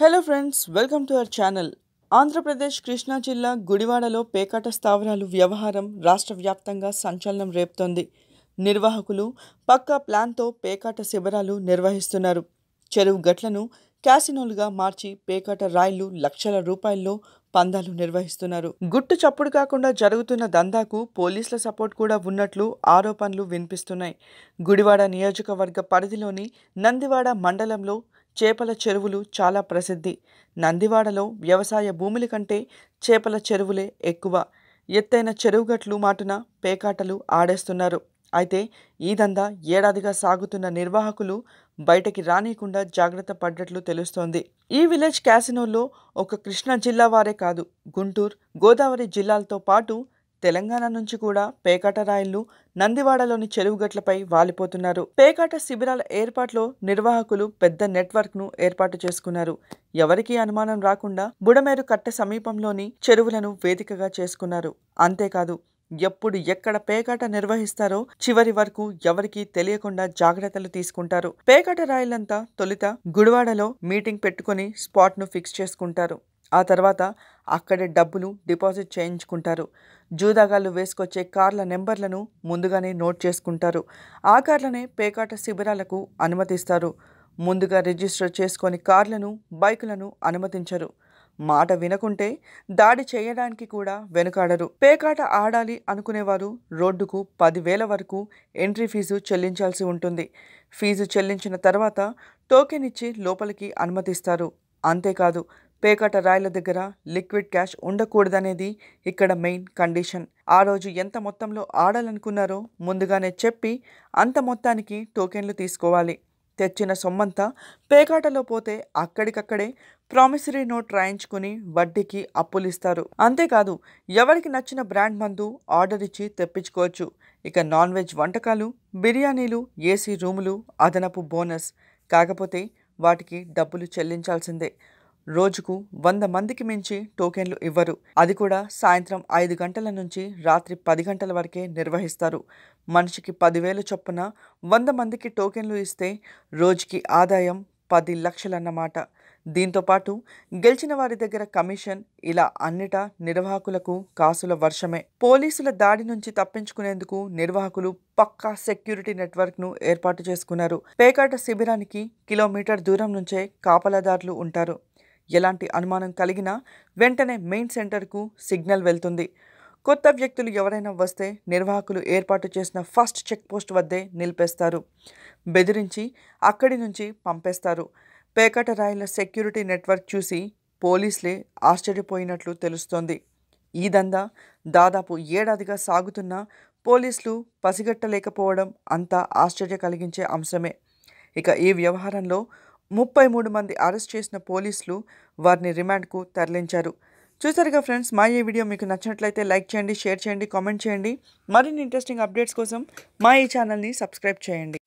hello friends welcome to our channel Andhra Pradesh Krishna జిల్లా గుడివాడలో పేకాట స్థావరాలు వ్యవహారం రాష్ట్ర వ్యాప్తంగా సంచలనం రేపుతోంది నిర్వాహకులు పక్కా ప్లాన్తో పేకాట శిబిరాలు నిర్వహిస్తున్నారు చెరువు గట్లను క్యాసినోలుగా మార్చి పేకాట రాయిలు లక్షల రూపాయల్లో పందాలు నిర్వహిస్తున్నారు గుట్టు చప్పుడు కాకుండా జరుగుతున్న దందాకు పోలీసుల సపోర్ట్ కూడా ఉన్నట్లు ఆరోపణలు వినిపిస్తున్నాయి గుడివాడ నియోజకవర్గ పరిధిలోని నందివాడ మండలంలో చేపల చెరువులు చాలా ప్రసిద్ధి నందివాడలో వ్యవసాయ భూముల కంటే చేపల చెరువులే ఎక్కువ ఎత్తైన చెరువుగట్లు మాటున పేకాటలు ఆడేస్తున్నారు అయితే ఈ దందా ఏడాదిగా సాగుతున్న నిర్వాహకులు బయటకి రానియకుండా జాగ్రత్త పడ్డట్లు తెలుస్తోంది ఈ విలేజ్ క్యాసినోల్లో ఒక కృష్ణా జిల్లా వారే కాదు గుంటూరు గోదావరి జిల్లాలతో పాటు తెలంగాణ నుంచి కూడా పేకాట రాయిలు నందివాడలోని చెరువుగట్లపై వాలిపోతున్నారు పేకాట శిబిరాల ఏర్పాట్లో నిర్వాహకులు పెద్ద నెట్వర్క్ను ఏర్పాటు చేసుకున్నారు ఎవరికీ అనుమానం రాకుండా బుడమేరు కట్ట సమీపంలోని చెరువులను వేదికగా చేసుకున్నారు అంతేకాదు ఎప్పుడు ఎక్కడ పేకాట నిర్వహిస్తారో చివరి వరకు ఎవరికీ తెలియకుండా జాగ్రత్తలు తీసుకుంటారు పేకాట రాయలంతా తొలుత గుడివాడలో మీటింగ్ పెట్టుకుని స్పాట్ను ఫిక్స్ చేసుకుంటారు ఆ తర్వాత అక్కడే డబ్బులు డిపాజిట్ చేయించుకుంటారు జూదాగాళ్ళు వేసుకొచ్చే కార్ల నెంబర్లను ముందుగానే నోట్ చేసుకుంటారు ఆ కార్లనే పేకాట శిబిరాలకు అనుమతిస్తారు ముందుగా రిజిస్టర్ చేసుకొని కార్లను బైకులను అనుమతించరు మాట వినకుంటే దాడి చేయడానికి కూడా వెనుకాడరు పేకాట ఆడాలి అనుకునేవారు రోడ్డుకు పదివేల వరకు ఎంట్రీ ఫీజు చెల్లించాల్సి ఉంటుంది ఫీజు చెల్లించిన తర్వాత టోకెన్ ఇచ్చి లోపలికి అనుమతిస్తారు అంతేకాదు పేకాట రాయల దగ్గర లిక్విడ్ క్యాష్ ఉండకూడదనేది ఇక్కడ మెయిన్ కండిషన్ ఆ రోజు ఎంత మొత్తంలో ఆడాలనుకున్నారో ముందుగానే చెప్పి అంత మొత్తానికి టోకెన్లు తీసుకోవాలి తెచ్చిన సొమ్మంతా పేకాటలో పోతే అక్కడికక్కడే ప్రామిసరీ నోట్ రాయించుకుని వడ్డీకి అప్పులిస్తారు అంతేకాదు ఎవరికి నచ్చిన బ్రాండ్ మందు ఆర్డర్ ఇచ్చి తెప్పించుకోవచ్చు ఇక నాన్ వెజ్ వంటకాలు బిర్యానీలు ఏసీ రూములు అదనపు బోనస్ కాకపోతే వాటికి డబ్బులు చెల్లించాల్సిందే రోజుకు వంద మందికి మించి టోకెన్లు ఇవ్వరు అది కూడా సాయంత్రం ఐదు గంటల నుంచి రాత్రి పది గంటల వరకే నిర్వహిస్తారు మనిషికి పదివేలు చొప్పున వంద మందికి టోకెన్లు ఇస్తే రోజుకి ఆదాయం పది లక్షలన్నమాట దీంతోపాటు గెలిచిన వారి దగ్గర కమిషన్ ఇలా అన్నిటా నిర్వాహకులకు కాసుల వర్షమే పోలీసుల దాడి నుంచి తప్పించుకునేందుకు నిర్వాహకులు పక్కా సెక్యూరిటీ నెట్వర్క్ను ఏర్పాటు చేసుకున్నారు పేకాట శిబిరానికి కిలోమీటర్ దూరం నుంచే కాపలదారులు ఉంటారు ఎలాంటి అనుమానం కలిగినా వెంటనే మెయిన్ సెంటర్కు సిగ్నల్ వెళ్తుంది కొత్త వ్యక్తులు ఎవరైనా వస్తే నిర్వాహకులు ఏర్పాటు చేసిన ఫస్ట్ చెక్ పోస్ట్ వద్దే నిలిపేస్తారు బెదిరించి అక్కడి నుంచి పంపేస్తారు పేకట రాయల సెక్యూరిటీ నెట్వర్క్ చూసి పోలీసులే ఆశ్చర్యపోయినట్లు తెలుస్తోంది ఈ దందా దాదాపు ఏడాదిగా సాగుతున్న పోలీసులు పసిగట్టలేకపోవడం అంతా ఆశ్చర్య కలిగించే అంశమే ఇక ఈ వ్యవహారంలో ముప్పై మూడు మంది అరెస్ట్ చేసిన పోలీసులు వారిని రిమాండ్కు తరలించారు చూసారుగా ఫ్రెండ్స్ మా ఈ వీడియో మీకు నచ్చినట్లయితే లైక్ చేయండి షేర్ చేయండి కామెంట్ చేయండి మరిన్ని ఇంట్రెస్టింగ్ అప్డేట్స్ కోసం మా ఈ ఛానల్ని సబ్స్క్రైబ్ చేయండి